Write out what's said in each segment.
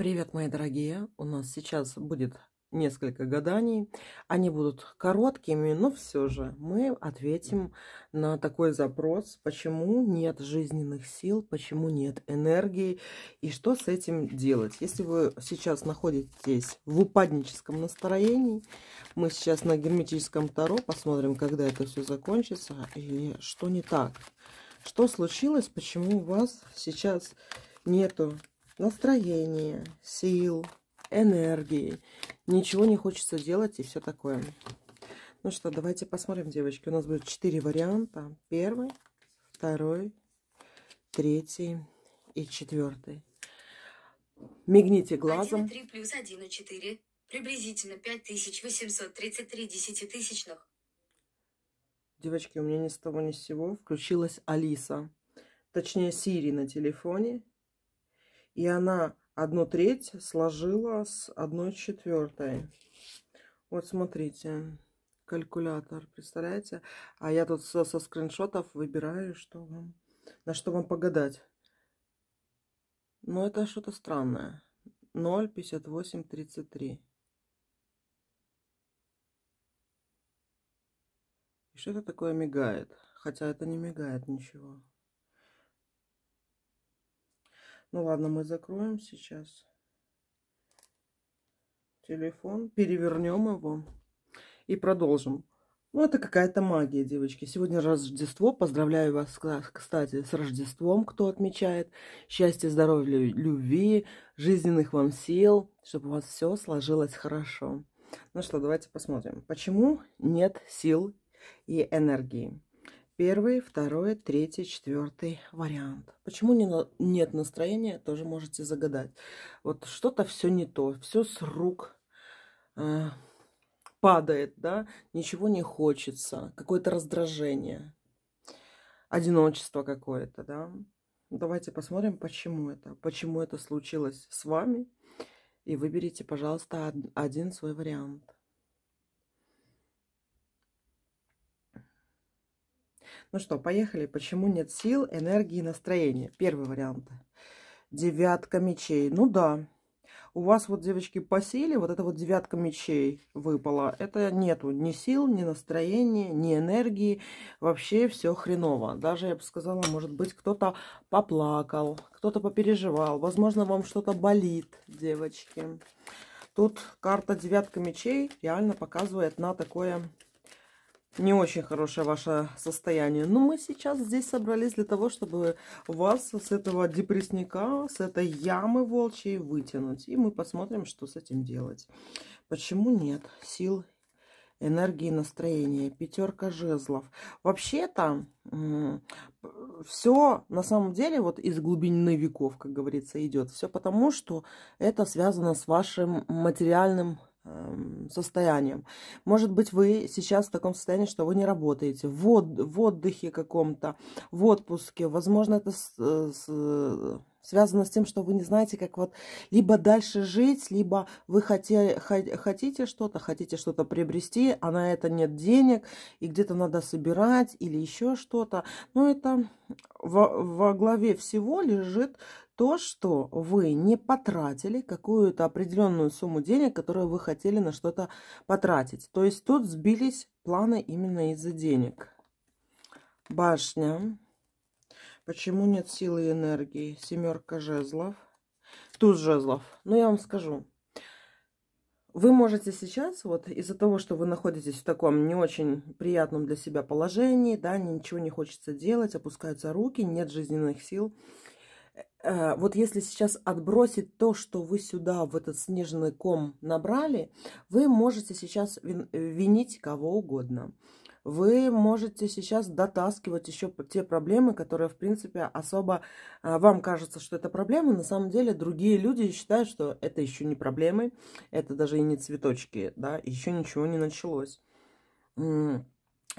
Привет, мои дорогие! У нас сейчас будет несколько гаданий. Они будут короткими, но все же мы ответим на такой запрос, почему нет жизненных сил, почему нет энергии и что с этим делать. Если вы сейчас находитесь в упадническом настроении, мы сейчас на герметическом таро посмотрим, когда это все закончится и что не так. Что случилось, почему у вас сейчас нету настроения, сил, энергии. Ничего не хочется делать и все такое. Ну что, давайте посмотрим, девочки. У нас будет четыре варианта. Первый, второй, третий и четвертый. Мигните глазом. 1,3 плюс 1,4. Приблизительно 5833 десятитысячных. Девочки, у меня ни с того ни с сего включилась Алиса. Точнее, Сири на телефоне. И она одну треть сложила с одной четвертой. Вот смотрите, калькулятор, представляете? А я тут со, со скриншотов выбираю, что вам, на что вам погадать. Но ну, это что-то странное. 0,5833. Что-то такое мигает. Хотя это не мигает ничего. Ну ладно, мы закроем сейчас телефон, перевернем его и продолжим. Ну, это какая-то магия, девочки. Сегодня Рождество. Поздравляю вас, кстати, с Рождеством, кто отмечает. Счастья, здоровья, любви, жизненных вам сил, чтобы у вас все сложилось хорошо. Ну что, давайте посмотрим. Почему нет сил и энергии? Первый, второй, третий, четвертый вариант. Почему не, нет настроения, тоже можете загадать. Вот что-то все не то, все с рук э, падает, да, ничего не хочется, какое-то раздражение, одиночество какое-то, да. Давайте посмотрим, почему это, почему это случилось с вами. И выберите, пожалуйста, один свой вариант. Ну что, поехали. Почему нет сил, энергии настроения? Первый вариант. Девятка мечей. Ну да. У вас вот, девочки, по силе вот эта вот девятка мечей выпала. Это нету ни сил, ни настроения, ни энергии. Вообще все хреново. Даже, я бы сказала, может быть, кто-то поплакал, кто-то попереживал. Возможно, вам что-то болит, девочки. Тут карта девятка мечей реально показывает на такое не очень хорошее ваше состояние. Но мы сейчас здесь собрались для того, чтобы вас с этого депрессника, с этой ямы волчьей вытянуть. И мы посмотрим, что с этим делать. Почему нет сил, энергии, настроения? Пятерка жезлов. Вообще-то все на самом деле вот из глубины веков, как говорится, идет. Все потому, что это связано с вашим материальным Эм, состоянием. Может быть, вы сейчас в таком состоянии, что вы не работаете, в, от, в отдыхе каком-то, в отпуске. Возможно, это с, э, с, связано с тем, что вы не знаете, как вот либо дальше жить, либо вы хотели, хотите что-то, хотите что-то приобрести, а на это нет денег, и где-то надо собирать или еще что-то. Но ну, это во, во главе всего лежит то, что вы не потратили какую-то определенную сумму денег, которую вы хотели на что-то потратить. То есть тут сбились планы именно из-за денег. Башня. Почему нет силы и энергии? Семерка жезлов. Туз жезлов. Ну, я вам скажу. Вы можете сейчас, вот из-за того, что вы находитесь в таком не очень приятном для себя положении, да, ничего не хочется делать, опускаются руки, нет жизненных сил – Э, вот если сейчас отбросить то, что вы сюда, в этот снежный ком набрали, вы можете сейчас э, винить кого угодно. Вы можете сейчас дотаскивать еще те проблемы, которые, в принципе, особо э, вам кажется, что это проблемы. На самом деле другие люди считают, что это еще не проблемы, это даже и не цветочки, да, еще ничего не началось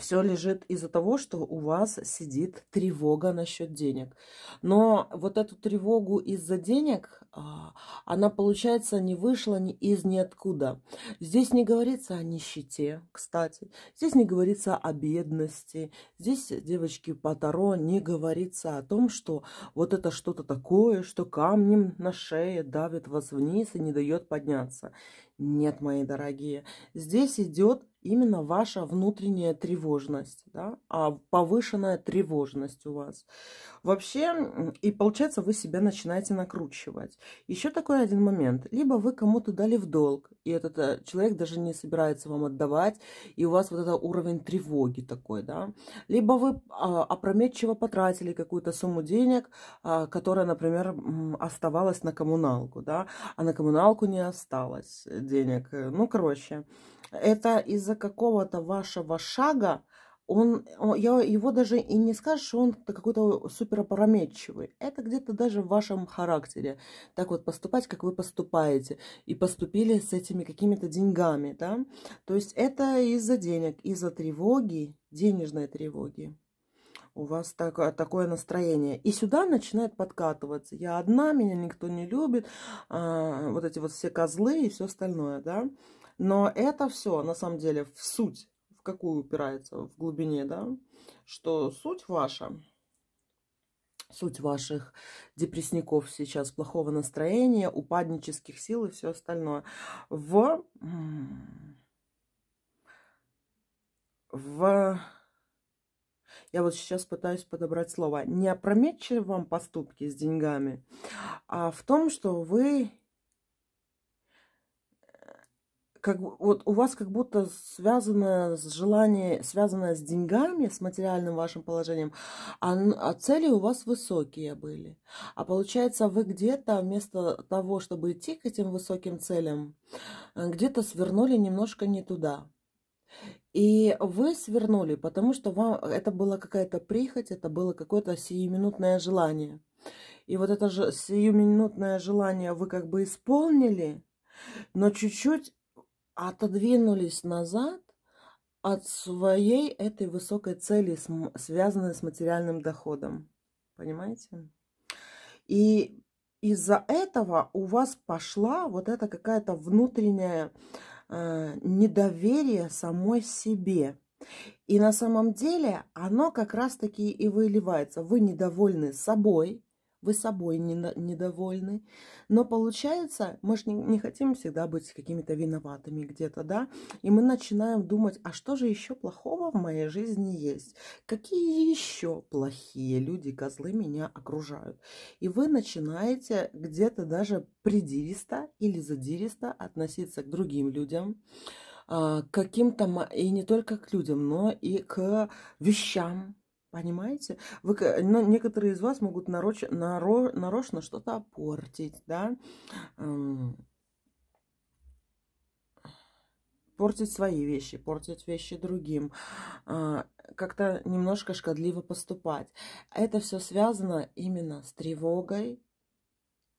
все лежит из-за того, что у вас сидит тревога насчет денег. Но вот эту тревогу из-за денег, а, она, получается, не вышла ни из ниоткуда. Здесь не говорится о нищете, кстати. Здесь не говорится о бедности. Здесь, девочки, по Таро не говорится о том, что вот это что-то такое, что камнем на шее давит вас вниз и не дает подняться. Нет, мои дорогие, здесь идет именно ваша внутренняя тревожность, да, а повышенная тревожность у вас. Вообще, и получается, вы себя начинаете накручивать. Еще такой один момент. Либо вы кому-то дали в долг, и этот э, человек даже не собирается вам отдавать, и у вас вот этот уровень тревоги такой, да. Либо вы а, опрометчиво потратили какую-то сумму денег, а, которая, например, оставалась на коммуналку, да, а на коммуналку не осталось денег. Ну, короче, это из-за какого-то вашего шага, он, я его даже и не скажу, что он какой-то супер суперопрометчивый. Это где-то даже в вашем характере. Так вот поступать, как вы поступаете. И поступили с этими какими-то деньгами, да? То есть это из-за денег, из-за тревоги, денежной тревоги. У вас так, такое настроение. И сюда начинает подкатываться. Я одна, меня никто не любит. А, вот эти вот все козлы и все остальное, да? Но это все, на самом деле, в суть, в какую упирается, в глубине, да, что суть ваша, суть ваших депрессников сейчас, плохого настроения, упаднических сил и все остальное, в, в я вот сейчас пытаюсь подобрать слово, не опрометчивом поступке с деньгами, а в том, что вы как, вот у вас как будто связано с желанием, связано с деньгами, с материальным вашим положением, а, а цели у вас высокие были. А получается, вы где-то вместо того, чтобы идти к этим высоким целям, э, где-то свернули немножко не туда. И вы свернули, потому что вам это была какая-то прихоть, это было какое-то сиюминутное желание. И вот это же сиюминутное желание вы как бы исполнили, но чуть-чуть отодвинулись назад от своей этой высокой цели, связанной с материальным доходом. Понимаете? И из-за этого у вас пошла вот это какая-то внутренняя э, недоверие самой себе. И на самом деле оно как раз-таки и выливается. Вы недовольны собой, вы собой недовольны. Но получается, мы же не хотим всегда быть какими-то виноватыми где-то, да? И мы начинаем думать, а что же еще плохого в моей жизни есть? Какие еще плохие люди, козлы меня окружают? И вы начинаете где-то даже придиристо или задиристо относиться к другим людям, а, к каким-то, и не только к людям, но и к вещам, Понимаете? Вы, но ну, некоторые из вас могут нароч, наро, нарочно что-то портить, да? Эм. Портить свои вещи, портить вещи другим, а, как-то немножко шкодливо поступать. Это все связано именно с тревогой,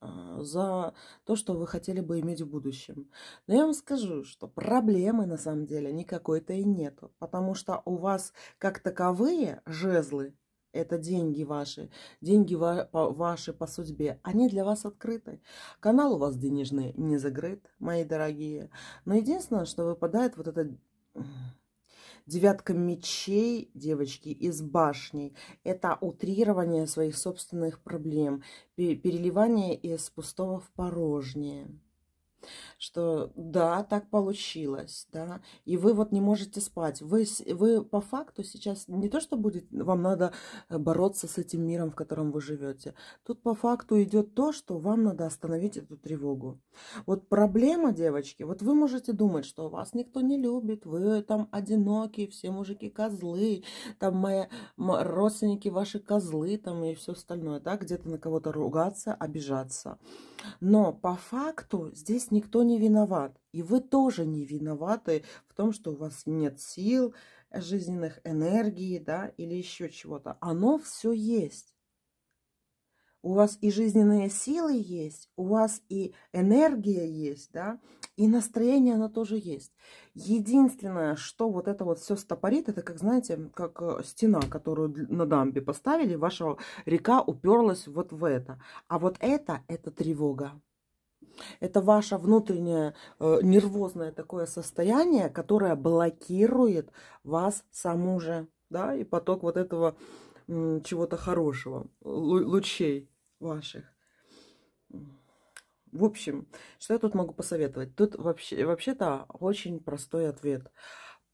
а, за то, что вы хотели бы иметь в будущем. Но я вам скажу, что проблемы на самом деле никакой-то и нету, потому что у вас как таковые жезлы, это деньги ваши, деньги ва ваши по судьбе, они для вас открыты. Канал у вас денежный не закрыт, мои дорогие. Но единственное, что выпадает вот этот Девятка мечей, девочки, из башни – это утрирование своих собственных проблем, переливание из пустого в порожнее что да, так получилось, да, и вы вот не можете спать. Вы, вы по факту сейчас не то, что будет, вам надо э, бороться с этим миром, в котором вы живете. Тут по факту идет то, что вам надо остановить эту тревогу. Вот проблема, девочки, вот вы можете думать, что вас никто не любит, вы там одинокие, все мужики козлы, там мои родственники ваши козлы, там и все остальное, да, где-то на кого-то ругаться, обижаться. Но по факту здесь никто не виноват. И вы тоже не виноваты в том, что у вас нет сил, э, жизненных энергии, да, или еще чего-то. Оно все есть. У вас и жизненные силы есть, у вас и энергия есть, да, и настроение оно тоже есть. Единственное, что вот это вот все стопорит, это как, знаете, как э, стена, которую на дамбе поставили, ваша река уперлась вот в это. А вот это, это тревога. Это ваше внутреннее э, нервозное такое состояние, которое блокирует вас саму же, да, и поток вот этого э, чего-то хорошего, лучей ваших. В общем, что я тут могу посоветовать? Тут вообще, вообще-то очень простой ответ.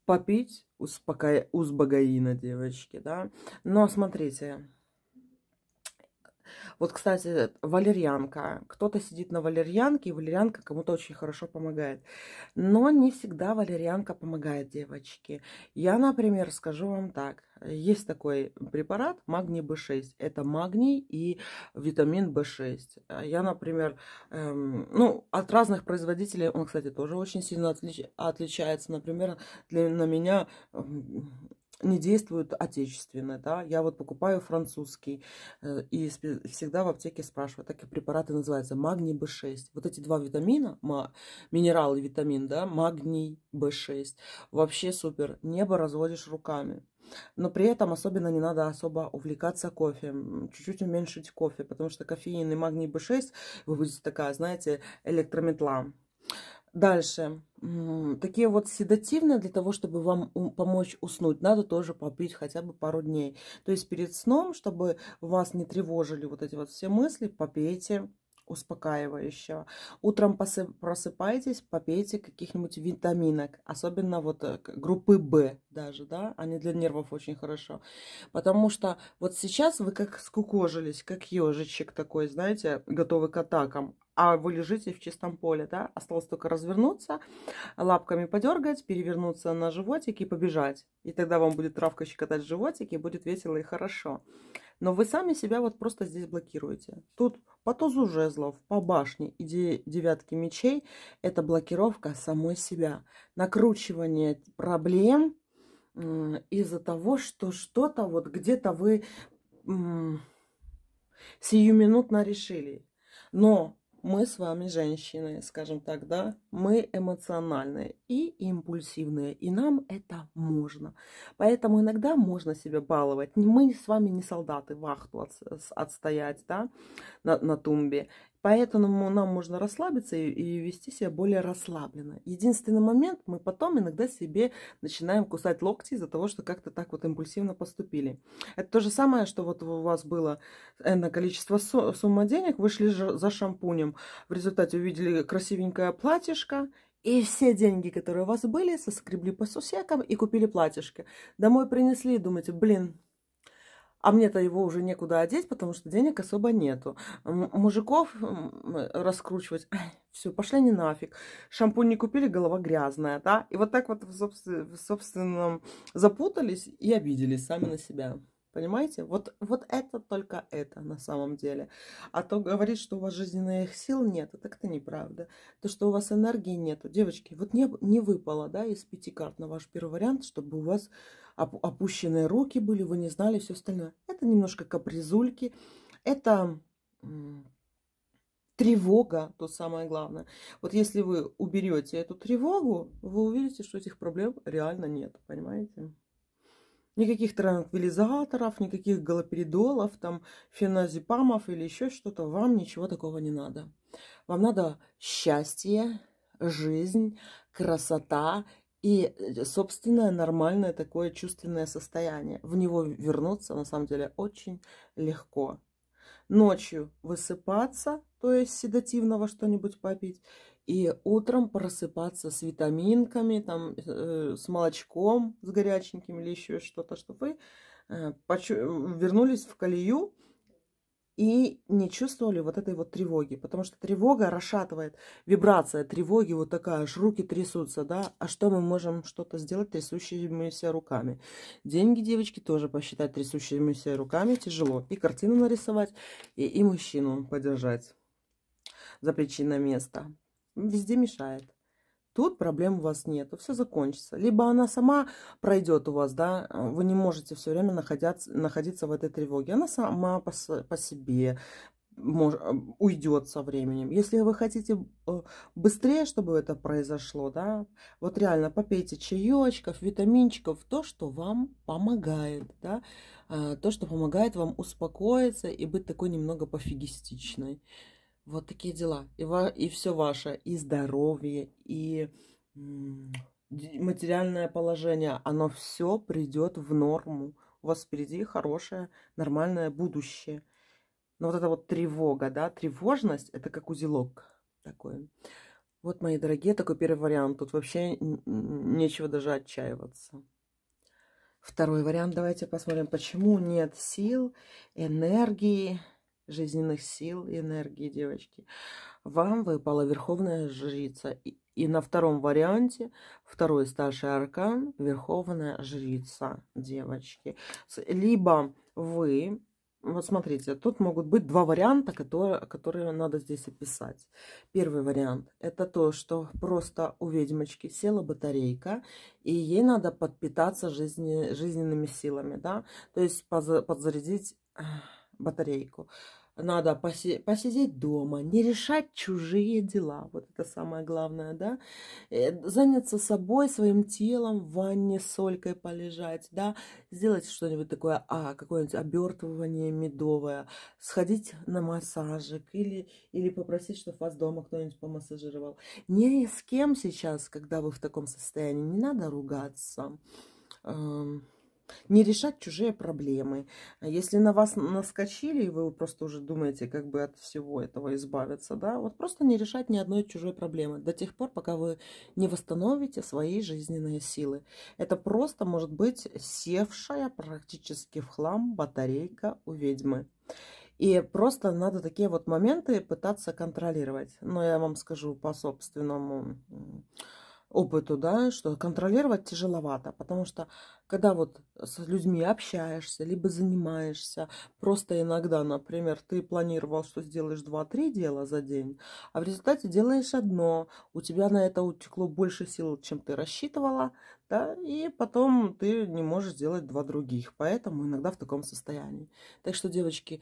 Попить успока... узбагаина, девочки, да? Но смотрите, вот, кстати, валерьянка. Кто-то сидит на валерьянке, и валерьянка кому-то очень хорошо помогает. Но не всегда валерьянка помогает, девочке. Я, например, скажу вам так. Есть такой препарат магний B6. Это магний и витамин B6. Я, например, эм, ну, от разных производителей, он, кстати, тоже очень сильно отлич, отличается. Например, для, на меня эм, не действуют отечественные, да, я вот покупаю французский, э, и всегда в аптеке спрашивают, такие препараты называются магний B6, вот эти два витамина, минерал и витамин, да, магний B6, вообще супер, небо разводишь руками, но при этом особенно не надо особо увлекаться кофе, чуть-чуть уменьшить кофе, потому что кофеин и магний B6, вы будете такая, знаете, электрометла, Дальше. Такие вот седативные для того, чтобы вам помочь уснуть, надо тоже попить хотя бы пару дней. То есть перед сном, чтобы вас не тревожили вот эти вот все мысли, попейте успокаивающего. Утром просыпайтесь, попейте каких-нибудь витаминок, особенно вот э, группы Б даже, да, они для нервов очень хорошо. Потому что вот сейчас вы как скукожились, как ежичек такой, знаете, готовы к атакам, а вы лежите в чистом поле, да, осталось только развернуться, лапками подергать, перевернуться на животик и побежать. И тогда вам будет травка щекотать животик, и будет весело и хорошо. Но вы сами себя вот просто здесь блокируете. Тут по тузу жезлов, по башне и девятке мечей – это блокировка самой себя. Накручивание проблем из-за того, что что-то вот где-то вы сиюминутно решили. Но мы с вами женщины, скажем так, да, мы эмоциональные и импульсивные, и нам это можно. Поэтому иногда можно себя баловать. Мы с вами не солдаты вахту отстоять, да, на, на тумбе. Поэтому нам можно расслабиться и вести себя более расслабленно. Единственный момент, мы потом иногда себе начинаем кусать локти из-за того, что как-то так вот импульсивно поступили. Это то же самое, что вот у вас было энное количество сумма денег, вышли за шампунем, в результате увидели красивенькое платьишко, и все деньги, которые у вас были, соскребли по сусекам и купили платьишко. Домой принесли и думаете, блин, а мне-то его уже некуда одеть, потому что денег особо нету. М- мужиков раскручивать, все, пошли не нафиг. Шампунь не купили, голова грязная, да? И вот так вот в, собствен- в собственном запутались и обиделись сами на себя. Понимаете? Вот, вот это только это на самом деле. А то говорить, что у вас жизненных сил нет, так это неправда. То, что у вас энергии нет, Девочки, вот не, не выпало, да, из пяти карт на ваш первый вариант, чтобы у вас опущенные руки были, вы не знали все остальное. Это немножко капризульки, это тревога, то самое главное. Вот если вы уберете эту тревогу, вы увидите, что этих проблем реально нет, понимаете? Никаких транквилизаторов, никаких галоперидолов, там, феназепамов или еще что-то. Вам ничего такого не надо. Вам надо счастье, жизнь, красота и э, собственное нормальное такое чувственное состояние. В него вернуться на самом деле очень легко. Ночью высыпаться, то есть седативного что-нибудь попить, и утром просыпаться с витаминками, там, э, с молочком, с горяченьким или еще что-то, чтобы вы э, э, вернулись в колею и не чувствовали вот этой вот тревоги, потому что тревога расшатывает, вибрация тревоги вот такая, аж руки трясутся, да, а что мы можем что-то сделать трясущимися руками? Деньги, девочки, тоже посчитать трясущимися руками тяжело, и картину нарисовать, и, и мужчину подержать за плечи на место везде мешает. Тут проблем у вас нету, все закончится. Либо она сама пройдет у вас, да, вы не можете все время находиться, находиться в этой тревоге. Она сама по, по себе мож, уйдет со временем. Если вы хотите э, быстрее, чтобы это произошло, да, вот реально попейте чаечков, витаминчиков, то, что вам помогает, да, э, то, что помогает вам успокоиться и быть такой немного пофигистичной. Вот такие дела. И, ва и все ваше, и здоровье, и материальное положение, оно все придет в норму. У вас впереди хорошее, нормальное будущее. Но вот эта вот тревога, да, тревожность, это как узелок такой. Вот, мои дорогие, такой первый вариант. Тут вообще нечего даже отчаиваться. Второй вариант. Давайте посмотрим, почему нет сил, энергии, жизненных сил и энергии девочки. Вам выпала Верховная Жрица. И, и на втором варианте, второй старший аркан, Верховная Жрица, девочки. Либо вы, вот смотрите, тут могут быть два варианта, которые, которые надо здесь описать. Первый вариант – это то, что просто у ведьмочки села батарейка, и ей надо подпитаться жизни, жизненными силами, да, то есть подзарядить батарейку надо поси посидеть дома, не решать чужие дела. Вот это самое главное, да. Э, заняться собой, своим телом, в ванне с солькой полежать, да. Сделать что-нибудь такое, а, какое-нибудь обертывание медовое. Сходить на массажик или, или попросить, чтобы вас дома кто-нибудь помассажировал. Ни с кем сейчас, когда вы в таком состоянии, не надо ругаться не решать чужие проблемы. Если на вас наскочили, и вы просто уже думаете, как бы от всего этого избавиться, да, вот просто не решать ни одной чужой проблемы до тех пор, пока вы не восстановите свои жизненные силы. Это просто может быть севшая практически в хлам батарейка у ведьмы. И просто надо такие вот моменты пытаться контролировать. Но я вам скажу по собственному опыту, да, что контролировать тяжеловато, потому что когда вот с людьми общаешься, либо занимаешься, просто иногда, например, ты планировал, что сделаешь 2-3 дела за день, а в результате делаешь одно, у тебя на это утекло больше сил, чем ты рассчитывала, да, и потом ты не можешь сделать два других, поэтому иногда в таком состоянии. Так что, девочки,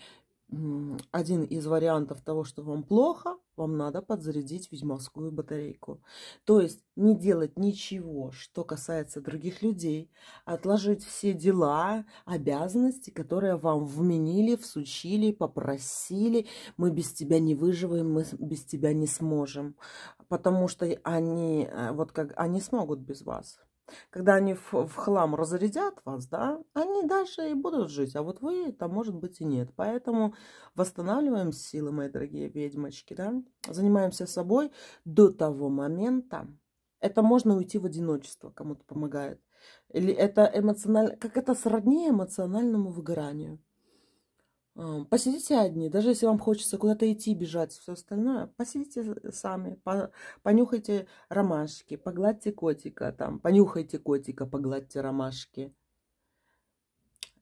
один из вариантов того, что вам плохо, вам надо подзарядить ведьмовскую батарейку. То есть не делать ничего, что касается других людей, отложить все дела, обязанности, которые вам вменили, всучили, попросили. Мы без тебя не выживаем, мы без тебя не сможем. Потому что они, э, вот как, они смогут без вас. Когда они в, в хлам разрядят вас, да, они дальше и будут жить, а вот вы там, может быть, и нет. Поэтому восстанавливаем силы, мои дорогие ведьмочки, да, занимаемся собой до того момента. Это можно уйти в одиночество, кому-то помогает. Или это эмоционально, как это сроднее эмоциональному выгоранию. Посидите одни, даже если вам хочется куда-то идти, бежать, все остальное, посидите сами, по, понюхайте ромашки, погладьте котика, там, понюхайте котика, погладьте ромашки.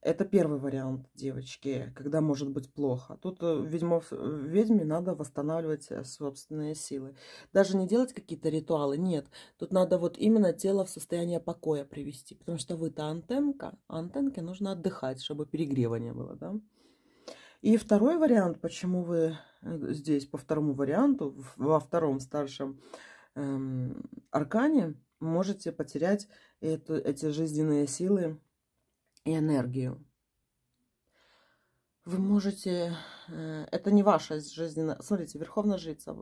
Это первый вариант, девочки, когда может быть плохо. Тут э, ведьмов, э, ведьме надо восстанавливать э, собственные силы. Даже не делать какие-то ритуалы, нет. Тут надо вот именно тело в состояние покоя привести, потому что вы-то антенка, а антенке нужно отдыхать, чтобы перегревание было, да? И второй вариант, почему вы э, здесь по второму варианту, во втором старшем эм, аркане, можете потерять эту, эти жизненные силы и энергию вы можете... Э, это не ваша жизненная... Смотрите, Верховная Жрица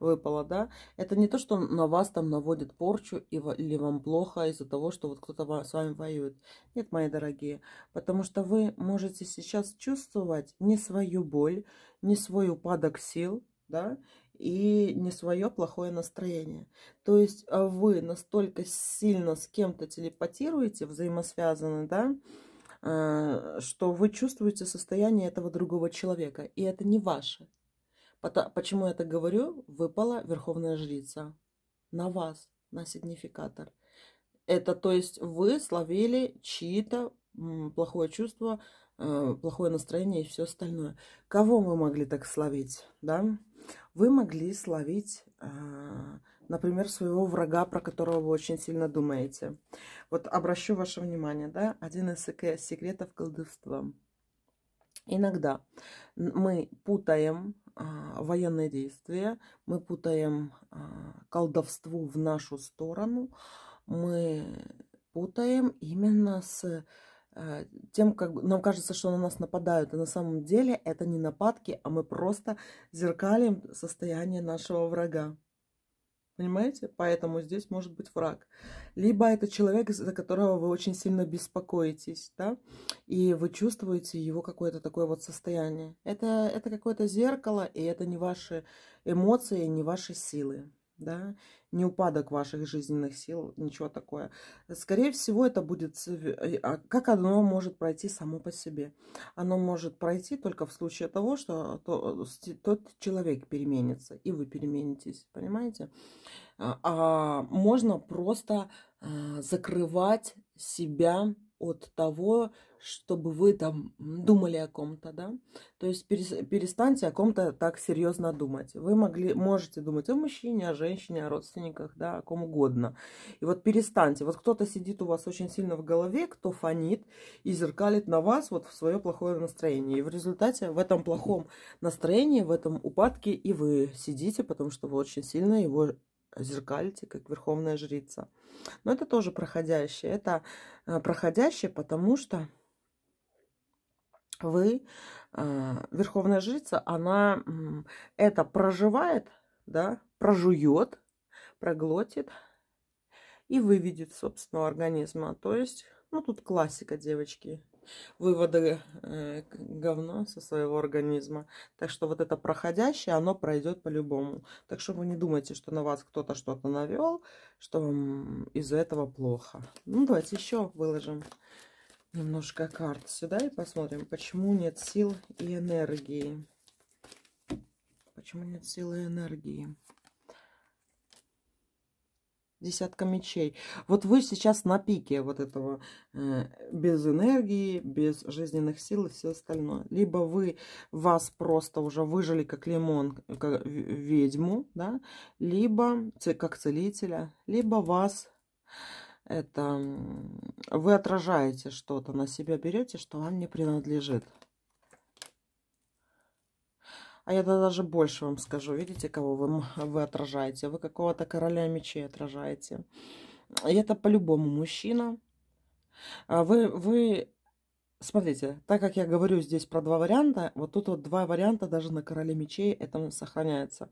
выпала, да? Это не то, что на вас там наводит порчу или вам плохо из-за того, что вот кто-то с вами воюет. Нет, мои дорогие. Потому что вы можете сейчас чувствовать не свою боль, не свой упадок сил, да? И не свое плохое настроение. То есть э, вы настолько сильно с кем-то телепатируете, взаимосвязаны, да? Э, что вы чувствуете состояние этого другого человека, и это не ваше. Почему я это говорю? Выпала Верховная Жрица на вас, на сигнификатор. Это то есть вы словили чьи-то плохое чувство, э, плохое настроение и все остальное. Кого вы могли так словить, да? Вы могли словить э, например, своего врага, про которого вы очень сильно думаете. Вот обращу ваше внимание, да, один из секретов колдовства. Иногда мы путаем а, военные действия, мы путаем а, колдовство в нашу сторону, мы путаем именно с а, тем, как нам кажется, что на нас нападают, а на самом деле это не нападки, а мы просто зеркалим состояние нашего врага. Понимаете? Поэтому здесь может быть враг. Либо это человек, за которого вы очень сильно беспокоитесь, да, и вы чувствуете его какое-то такое вот состояние. Это, это какое-то зеркало, и это не ваши эмоции, не ваши силы да, не упадок ваших жизненных сил, ничего такое. Скорее всего, это будет... Э, а как оно может пройти само по себе? Оно может пройти только в случае того, что э, тот человек переменится, и вы переменитесь, понимаете? А, а можно просто э, закрывать себя от того, чтобы вы там думали о ком-то, да? То есть перестаньте о ком-то так серьезно думать. Вы могли, можете думать о мужчине, о женщине, о родственниках, да, о ком угодно. И вот перестаньте. Вот кто-то сидит у вас очень сильно в голове, кто фонит и зеркалит на вас вот в свое плохое настроение. И в результате в этом плохом настроении, в этом упадке и вы сидите, потому что вы очень сильно его зеркальте, как верховная жрица. Но это тоже проходящее. Это э, проходящее, потому что вы, э, верховная жрица, она это проживает, да, прожует, проглотит и выведет собственного организма. То есть, ну тут классика, девочки выводы э, говна со своего организма. Так что вот это проходящее, оно пройдет по-любому. Так что вы не думайте, что на вас кто-то что-то навел, что вам из-за этого плохо. Ну, давайте еще выложим немножко карт сюда и посмотрим, почему нет сил и энергии. Почему нет силы и энергии? десятка мечей. Вот вы сейчас на пике вот этого, э, без энергии, без жизненных сил и все остальное. Либо вы, вас просто уже выжили как лимон, как ведьму, да, либо как целителя, либо вас это вы отражаете что-то на себя берете, что вам не принадлежит. А я даже больше вам скажу. Видите, кого вы, вы отражаете? Вы какого-то короля мечей отражаете. И это по-любому мужчина. А вы, вы Смотрите, так как я говорю здесь про два варианта, вот тут вот два варианта даже на короле мечей это сохраняется.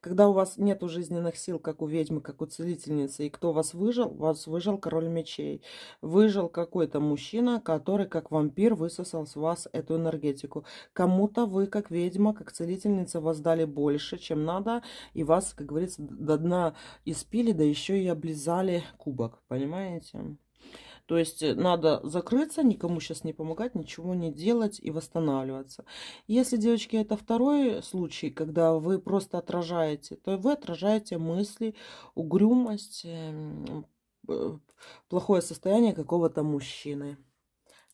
Когда у вас нету жизненных сил, как у ведьмы, как у целительницы, и кто вас выжил, вас выжил король мечей. Выжил какой-то мужчина, который как вампир высосал с вас эту энергетику. Кому-то вы, как ведьма, как целительница, вас дали больше, чем надо, и вас, как говорится, до дна испили, да еще и облизали кубок, понимаете? То есть э, надо закрыться, никому сейчас не помогать, ничего не делать и восстанавливаться. Если, девочки, это второй случай, когда вы просто отражаете, то вы отражаете мысли, угрюмость, эм, э, плохое состояние какого-то мужчины.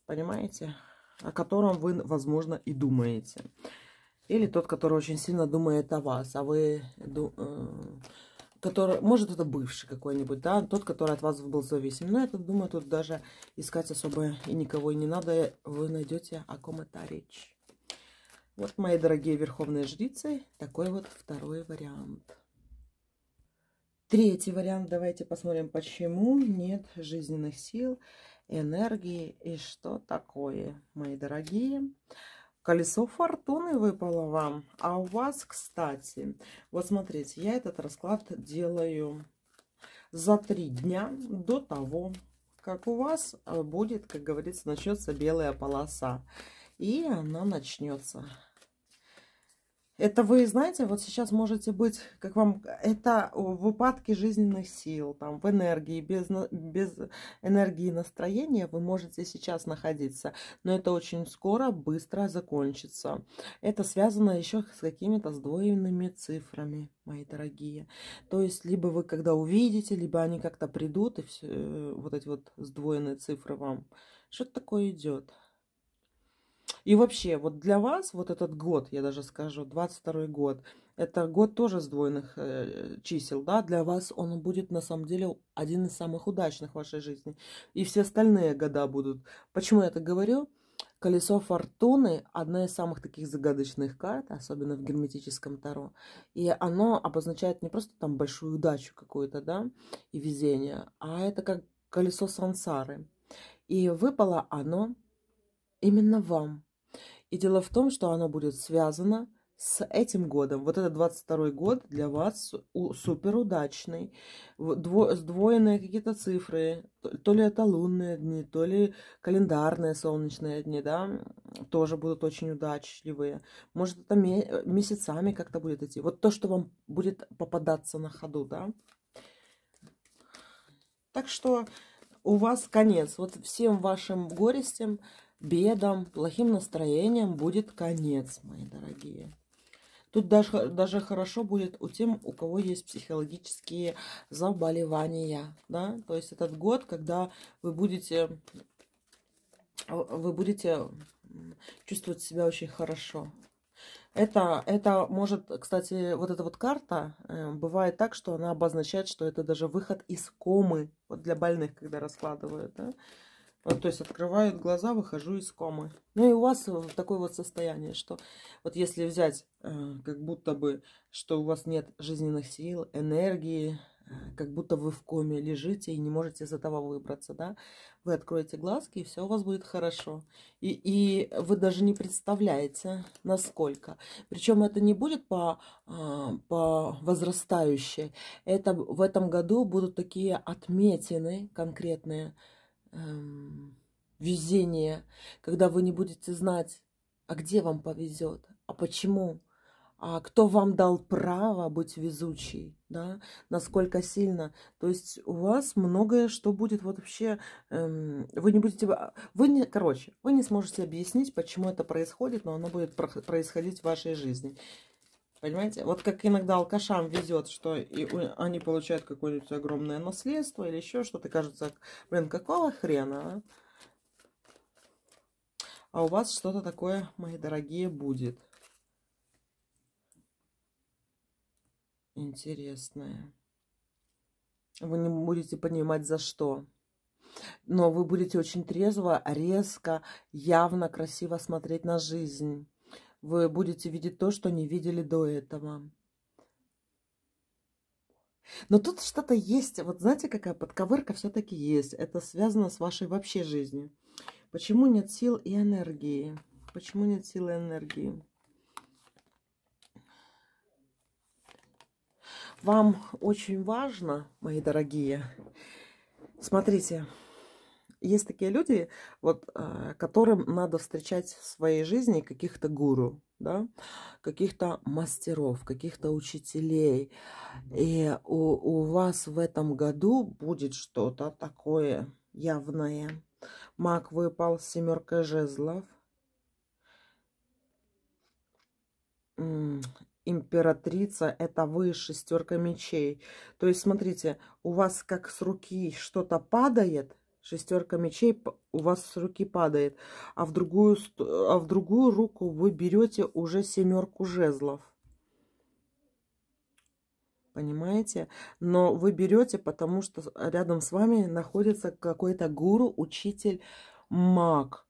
Понимаете? О котором вы, возможно, и думаете. Или тот, который очень сильно думает о вас, а вы э, который, может, это бывший какой-нибудь, да, тот, который от вас был зависим. Но это, думаю, тут даже искать особо и никого и не надо. Вы найдете, о ком это речь. Вот, мои дорогие верховные жрицы, такой вот второй вариант. Третий вариант, давайте посмотрим, почему нет жизненных сил, энергии и что такое, мои дорогие. Колесо фортуны выпало вам. А у вас, кстати, вот смотрите, я этот расклад делаю за три дня до того, как у вас э, будет, как говорится, начнется белая полоса. И она начнется. Это вы, знаете, вот сейчас можете быть, как вам, это в упадке жизненных сил, там, в энергии, без, без энергии настроения вы можете сейчас находиться, но это очень скоро, быстро закончится. Это связано еще с какими-то сдвоенными цифрами, мои дорогие. То есть, либо вы когда увидите, либо они как-то придут, и все, э, вот эти вот сдвоенные цифры вам, что-то такое идет. И вообще, вот для вас вот этот год, я даже скажу, 22 год, это год тоже сдвоенных э, чисел, да, для вас он будет на самом деле один из самых удачных в вашей жизни. И все остальные года будут. Почему я это говорю? Колесо фортуны – одна из самых таких загадочных карт, особенно в герметическом таро. И оно обозначает не просто там большую удачу какую-то, да, и везение, а это как колесо сансары. И выпало оно именно вам. И дело в том, что она будет связана с этим годом. Вот этот 22 год для вас суперудачный. Дво, сдвоенные какие-то цифры. То ли это лунные дни, то ли календарные солнечные дни, да, тоже будут очень удачливые. Может, это э, месяцами как-то будет идти. Вот то, что вам будет попадаться на ходу, да. Так что у вас конец. Вот всем вашим горестям бедам, плохим настроением будет конец, мои дорогие. Тут даже, даже хорошо будет у тем, у кого есть психологические заболевания. Да? То есть этот год, когда вы будете, вы будете чувствовать себя очень хорошо. Это, это может, кстати, вот эта вот карта, э, бывает так, что она обозначает, что это даже выход из комы вот для больных, когда раскладывают. Да? Вот, э, то есть открывают глаза, выхожу из комы. Ну и у вас э, такое вот состояние, что вот если взять э, как будто бы, что у вас нет жизненных сил, энергии, как будто вы в коме лежите и не можете из этого выбраться, да, вы откроете глазки, и все у вас будет хорошо. И, и вы даже не представляете, насколько. Причем это не будет по, по возрастающей. Это в этом году будут такие отметины конкретные, эм, везение, когда вы не будете знать, а где вам повезет, а почему, а кто вам дал право быть везучей, да, насколько сильно. То есть у вас многое, что будет вот вообще, эм, вы не будете, а, вы не, короче, вы не сможете объяснить, почему это происходит, но оно будет происходить в вашей жизни. Понимаете? Вот как иногда алкашам везет, что и они получают какое-нибудь огромное наследство или еще что-то. Кажется, блин, какого хрена, а? А у вас что-то такое, мои дорогие, будет. Интересное. Вы не будете понимать, за что но вы будете очень трезво, резко, явно, красиво смотреть на жизнь вы будете видеть то, что не видели до этого. Но тут что-то есть, вот знаете, какая подковырка все-таки есть. Это связано с вашей вообще жизнью. Почему нет сил и энергии? Почему нет силы и энергии? Вам очень важно, мои дорогие, смотрите, есть такие люди, вот, э, которым надо встречать в своей жизни каких-то гуру, да, каких-то мастеров, каких-то учителей. И у, у вас в этом году будет что-то такое явное. Маг выпал, семерка жезлов. императрица – это вы, шестерка мечей. То есть, смотрите, у вас как с руки что-то падает, Шестерка мечей у вас с руки падает, а в другую, а в другую руку вы берете уже семерку жезлов. Понимаете? Но вы берете, потому что рядом с вами находится какой-то гуру, учитель, маг.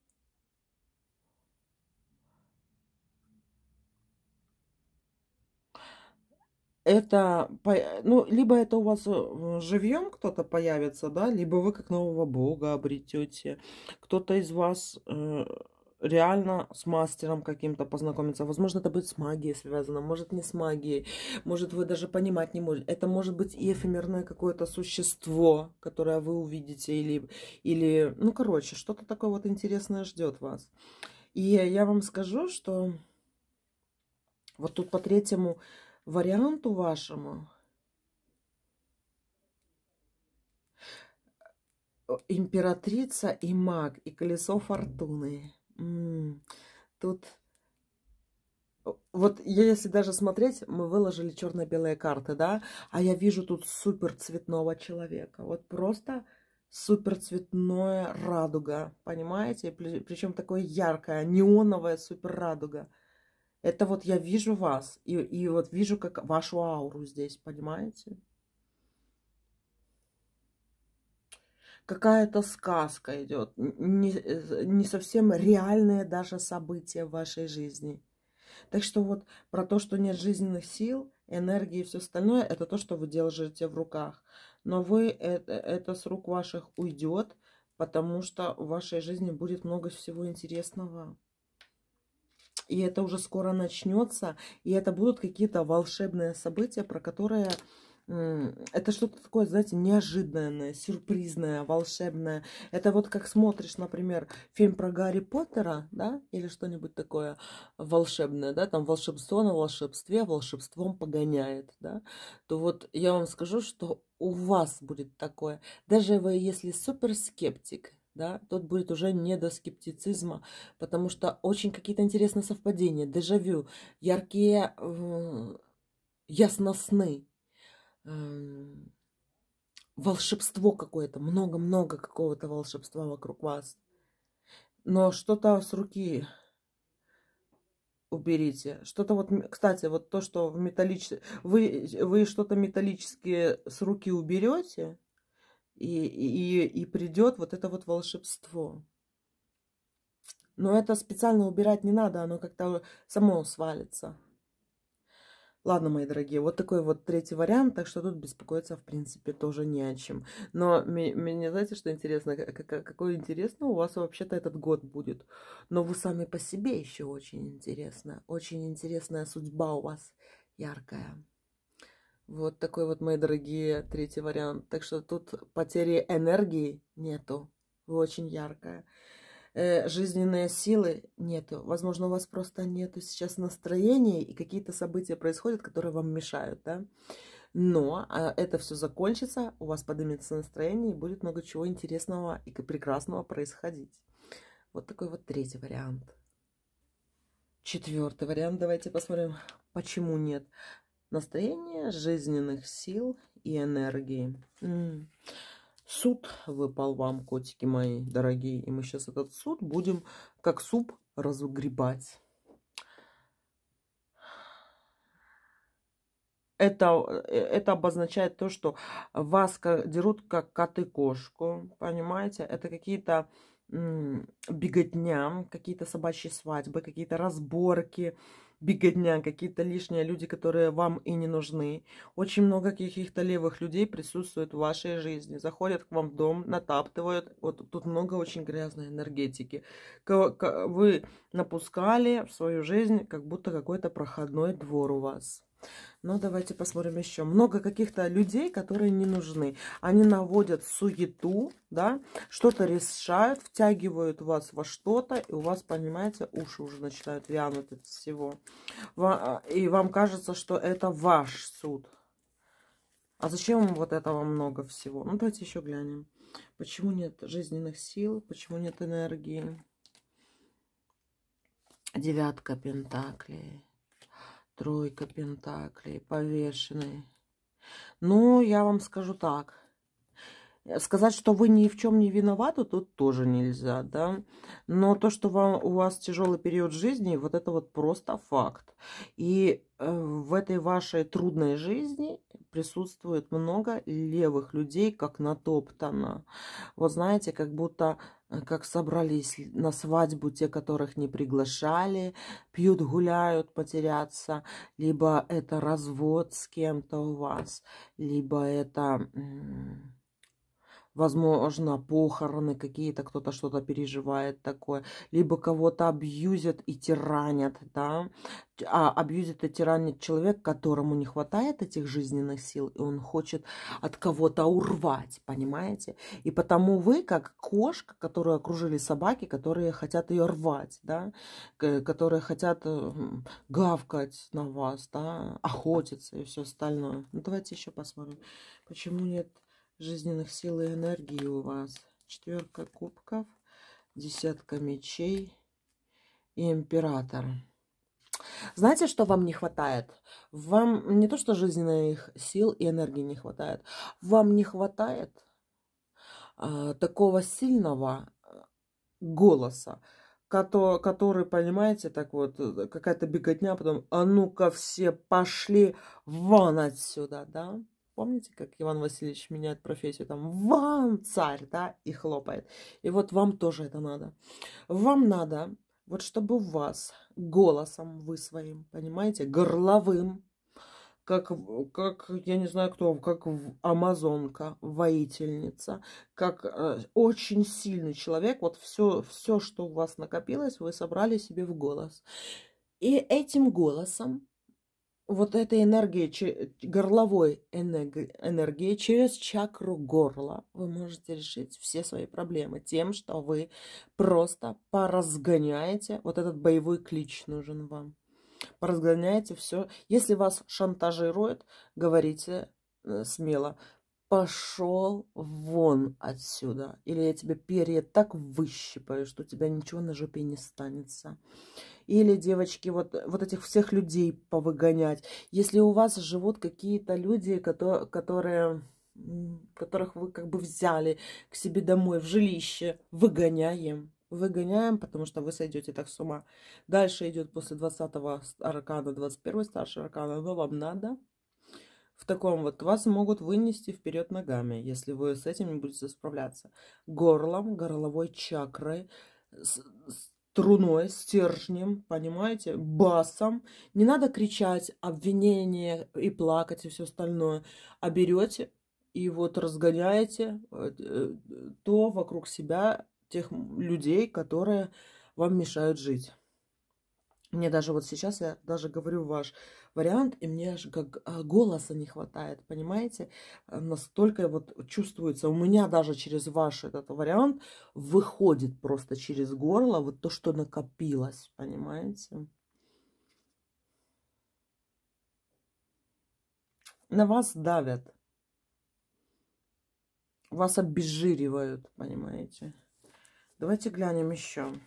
это, ну, либо это у вас э, живьем кто-то появится, да, либо вы как нового бога обретете, кто-то из вас э, реально с мастером каким-то познакомиться. Возможно, это будет с магией связано, может, не с магией, может, вы даже понимать не можете. Это может быть и эфемерное какое-то существо, которое вы увидите, или, или ну, короче, что-то такое вот интересное ждет вас. И я вам скажу, что вот тут по третьему Варианту вашему э, императрица и маг, и колесо фортуны. Тут э, вот я, если даже смотреть, мы выложили черно-белые карты, да, а я вижу тут супер цветного человека. Вот просто супер цветная радуга, понимаете? Причем такое яркое, неоновая супер радуга. Это вот я вижу вас. И, и вот вижу как вашу ауру здесь, понимаете? Какая-то сказка идет. Не, э, не совсем реальные даже события в вашей жизни. Так что вот про то, что нет жизненных сил, энергии и все остальное, это то, что вы держите в руках. Но вы это, э, это с рук ваших уйдет, потому что в вашей жизни будет много всего интересного и это уже скоро начнется, и это будут какие-то волшебные события, про которые... Это что-то такое, знаете, неожиданное, сюрпризное, волшебное. Это вот как смотришь, например, фильм про Гарри Поттера, да, или что-нибудь такое волшебное, да, там волшебство на волшебстве волшебством погоняет, да. То вот я вам скажу, что у вас будет такое. Даже вы, если суперскептик, да, тут будет уже не до скептицизма, потому что очень какие-то интересные совпадения, дежавю, яркие э, ясносны, э, эм, волшебство какое-то, много-много какого-то волшебства вокруг вас. Но что-то с руки уберите. Что-то вот, кстати, вот то, что в металлическом... Вы, вы что-то металлические с руки уберете, и, и, и придет вот это вот волшебство. Но это специально убирать не надо, оно как-то само свалится. Ладно, мои дорогие, вот такой вот третий вариант, так что тут беспокоиться, в принципе, тоже не о чем. Но мне, знаете, что интересно, какое интересно у вас вообще-то этот год будет. Но вы сами по себе еще очень интересно, очень интересная судьба у вас яркая. Вот такой вот, мои дорогие, третий вариант. Так что тут потери энергии нету. Вы очень яркая. Э, жизненные силы нету. Возможно, у вас просто нету сейчас настроения, и какие-то события происходят, которые вам мешают, да? Но э, это все закончится, у вас поднимется настроение, и будет много чего интересного и прекрасного происходить. Вот такой вот третий вариант. Четвертый вариант. Давайте посмотрим, почему нет. Настроение жизненных сил и энергии. Суд выпал вам, котики мои дорогие. И мы сейчас этот суд будем как суп разугребать. это, э, это обозначает то, что вас дерут как коты кошку, понимаете? Это какие-то беготня, какие-то собачьи свадьбы, какие-то разборки, бегодня, какие-то лишние люди, которые вам и не нужны. Очень много каких-то левых людей присутствует в вашей жизни. Заходят к вам в дом, натаптывают. Вот тут много очень грязной энергетики. Вы напускали в свою жизнь как будто какой-то проходной двор у вас. Но давайте посмотрим еще. Много каких-то людей, которые не нужны. Они наводят суету, да, что-то решают, втягивают вас во что-то, и у вас, понимаете, уши уже начинают вянуть от всего. А, и вам кажется, что это ваш суд. А зачем вот этого много всего? Ну, давайте еще глянем. Почему нет жизненных сил? Почему нет энергии? Девятка пентаклей. Тройка Пентаклей, повешенные. Ну, я вам скажу так. Сказать, что вы ни в чем не виноваты, тут тоже нельзя, да. Но то, что вам, у вас тяжелый период жизни, вот это вот просто факт. И э, в этой вашей трудной жизни присутствует много левых людей, как натоптано. Вот знаете, как будто э, как собрались на свадьбу те, которых не приглашали, пьют, гуляют, потеряться, либо это развод с кем-то у вас, либо это возможно, похороны какие-то, кто-то что-то переживает такое, либо кого-то абьюзят и тиранят, да, а абьюзит и тиранит человек, которому не хватает этих жизненных сил, и он хочет от кого-то урвать, понимаете? И потому вы, как кошка, которую окружили собаки, которые хотят ее рвать, да, которые хотят гавкать на вас, да, охотиться и все остальное. Ну, давайте еще посмотрим, почему нет жизненных сил и энергии у вас. Четверка кубков, десятка мечей и император. Знаете, что вам не хватает? Вам не то, что жизненных сил и энергии не хватает. Вам не хватает а, такого сильного э, голоса, который, который, понимаете, так вот, э, какая-то беготня, а потом, а ну-ка все пошли вон отсюда, да? Помните, как Иван Васильевич меняет профессию? Там вам царь, да, и хлопает. И вот вам тоже это надо. Вам надо, вот чтобы вас голосом вы своим, понимаете, горловым, как, как я не знаю кто, как амазонка, воительница, как э, очень сильный человек. Вот все, все, что у вас накопилось, вы собрали себе в голос. И этим голосом вот эта энергия, горловой энергии через чакру горла вы можете решить все свои проблемы тем, что вы просто поразгоняете, вот этот боевой клич нужен вам, поразгоняете все. Если вас шантажируют, говорите э, смело, пошел вон отсюда, или я тебе перья так выщипаю, что у тебя ничего на жопе не станется. Или, девочки, вот, вот этих всех людей повыгонять. Если у вас живут какие-то люди, которые которых вы как бы взяли к себе домой в жилище, выгоняем выгоняем, потому что вы сойдете так с ума. Дальше идет после 20-го аркана, 21-й старший аркана, но вам надо. В таком вот вас могут вынести вперед ногами, если вы с этим не будете справляться. Горлом, горловой чакрой, с, с струной, стержнем, понимаете, басом. Не надо кричать обвинения и плакать и все остальное, а берете и вот разгоняете э, э, то вокруг себя тех людей, которые вам мешают жить. Мне даже вот сейчас, я даже говорю ваш вариант, и мне аж как а, голоса не хватает, понимаете? Э, настолько вот чувствуется, у меня даже через ваш этот вариант выходит просто через горло вот то, что накопилось, понимаете? На вас давят. Вас обезжиривают, понимаете? Давайте глянем еще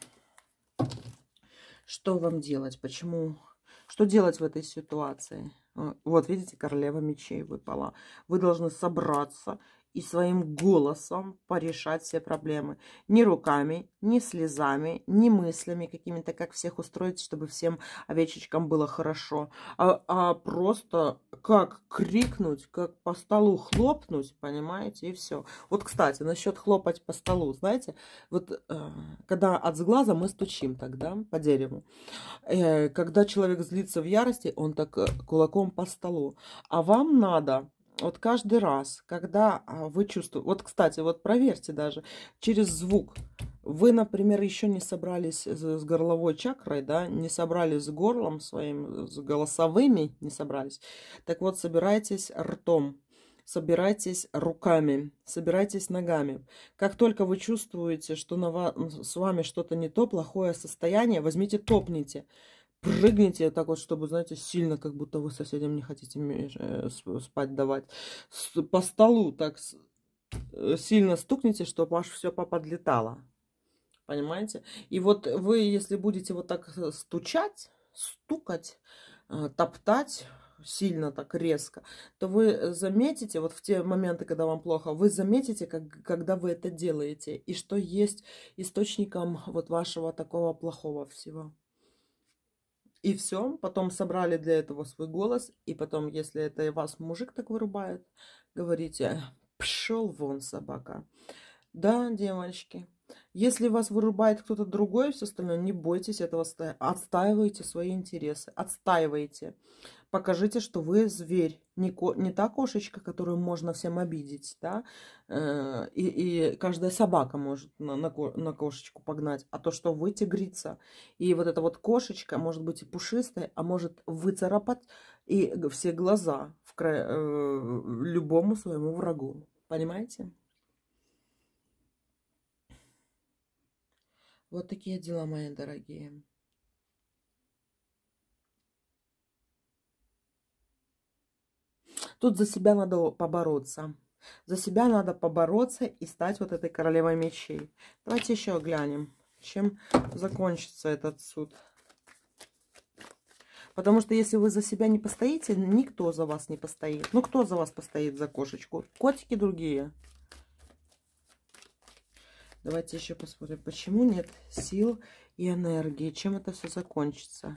что вам делать, почему, что делать в этой ситуации. Э, вот, видите, королева мечей выпала. Вы должны собраться и своим голосом порешать все проблемы. Не руками, не слезами, не мыслями какими-то, как всех устроить, чтобы всем овечечкам было хорошо, а, а просто как крикнуть, как по столу хлопнуть, понимаете, и все. Вот, кстати, насчет хлопать по столу, знаете, вот э, когда от сглаза мы стучим тогда по дереву, э, когда человек злится в ярости, он так э, кулаком по столу, а вам надо вот каждый раз, когда а, вы чувствуете... Вот, кстати, вот проверьте даже через звук. Вы, например, еще не собрались с горловой чакрой, да, не собрались с горлом своим, с голосовыми не собрались. Так вот, собирайтесь ртом, собирайтесь руками, собирайтесь ногами. Как только вы чувствуете, что на вас, с вами что-то не то, плохое состояние, возьмите, топните прыгните так вот, чтобы, знаете, сильно, как будто вы соседям не хотите э, спать давать. По столу так э, сильно стукните, чтобы ваш все поподлетало. Понимаете? И вот вы, если будете вот так э, стучать, стукать, топтать сильно так резко, то вы заметите, вот в те моменты, когда вам плохо, вы заметите, как, когда вы это делаете, и что есть источником вот вашего такого плохого всего. И все, потом собрали для этого свой голос, и потом, если это вас мужик так вырубает, говорите, пшел вон собака. Да, девочки, если вас вырубает кто-то другой, все остальное, не бойтесь этого, отстаивайте свои интересы, отстаивайте покажите, что вы зверь, не, ко не та кошечка, которую можно всем обидеть, да, э, и, и каждая собака может на, на, ко на кошечку погнать, а то, что вы тигрица, и вот эта вот кошечка может быть и пушистая, а может выцарапать и все глаза в кра... Э, любому своему врагу, понимаете? Вот такие дела, мои дорогие. Тут за себя надо побороться. За себя надо побороться и стать вот этой королевой мечей. Давайте еще глянем, чем закончится этот суд. Потому что если вы за себя не постоите, никто за вас не постоит. Ну, кто за вас постоит за кошечку? Котики другие. Давайте еще посмотрим, почему нет сил и энергии. Чем это все закончится?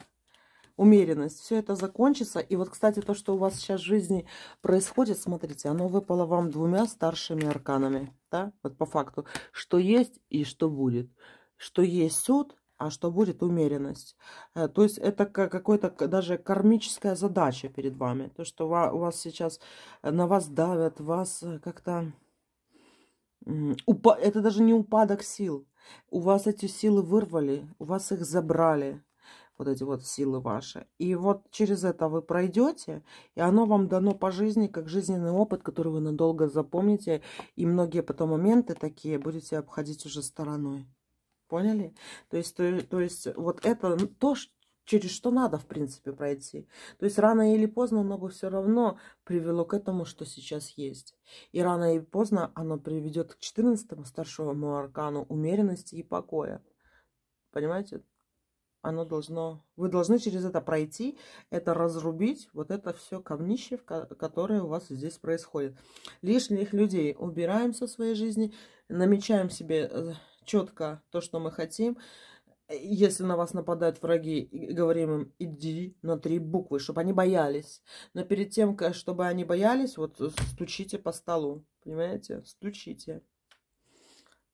умеренность. Все это закончится. И вот, кстати, то, что у вас сейчас в жизни происходит, смотрите, оно выпало вам двумя старшими арканами, да, вот по факту, что есть и что будет. Что есть суд, а что будет умеренность. Э, то есть это какая-то даже кармическая задача перед вами. То, что у вас сейчас на вас давят, вас э, как-то... Это даже не упадок сил. У вас эти силы вырвали, у вас их забрали вот эти вот силы ваши. И вот через это вы пройдете, и оно вам дано по жизни, как жизненный опыт, который вы надолго запомните, и многие потом моменты такие будете обходить уже стороной. Поняли? То есть, то, то есть вот это ну, то, через что надо, в принципе, пройти. То есть рано или поздно оно бы все равно привело к этому, что сейчас есть. И рано или поздно оно приведет к 14-му старшему аркану умеренности и покоя. Понимаете? оно должно... Вы должны через это пройти, это разрубить, вот это все камнище, которое у вас здесь происходит. Лишних людей убираем со своей жизни, намечаем себе э, четко то, что мы хотим. Если на вас нападают враги, говорим им, иди на три буквы, чтобы они боялись. Но перед тем, чтобы они боялись, вот э, стучите по столу, понимаете? Стучите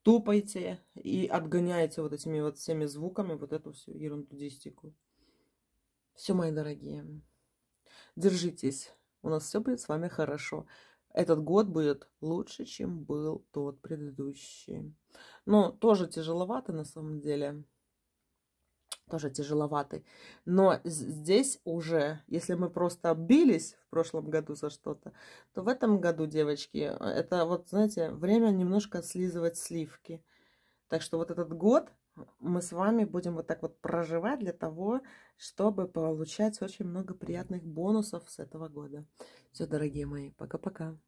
тупаете и отгоняете вот этими вот всеми звуками вот эту всю ерундудистику. Все, мои дорогие, держитесь. У нас все будет с вами хорошо. Этот год будет лучше, чем был тот предыдущий. Но тоже тяжеловато на самом деле тоже тяжеловатый. Но здесь уже, если мы просто бились в прошлом году за что-то, то в этом году, девочки, это вот, знаете, время немножко слизывать сливки. Так что вот этот год мы с вами будем вот так вот проживать для того, чтобы получать очень много приятных бонусов с этого года. Все, дорогие мои, пока-пока.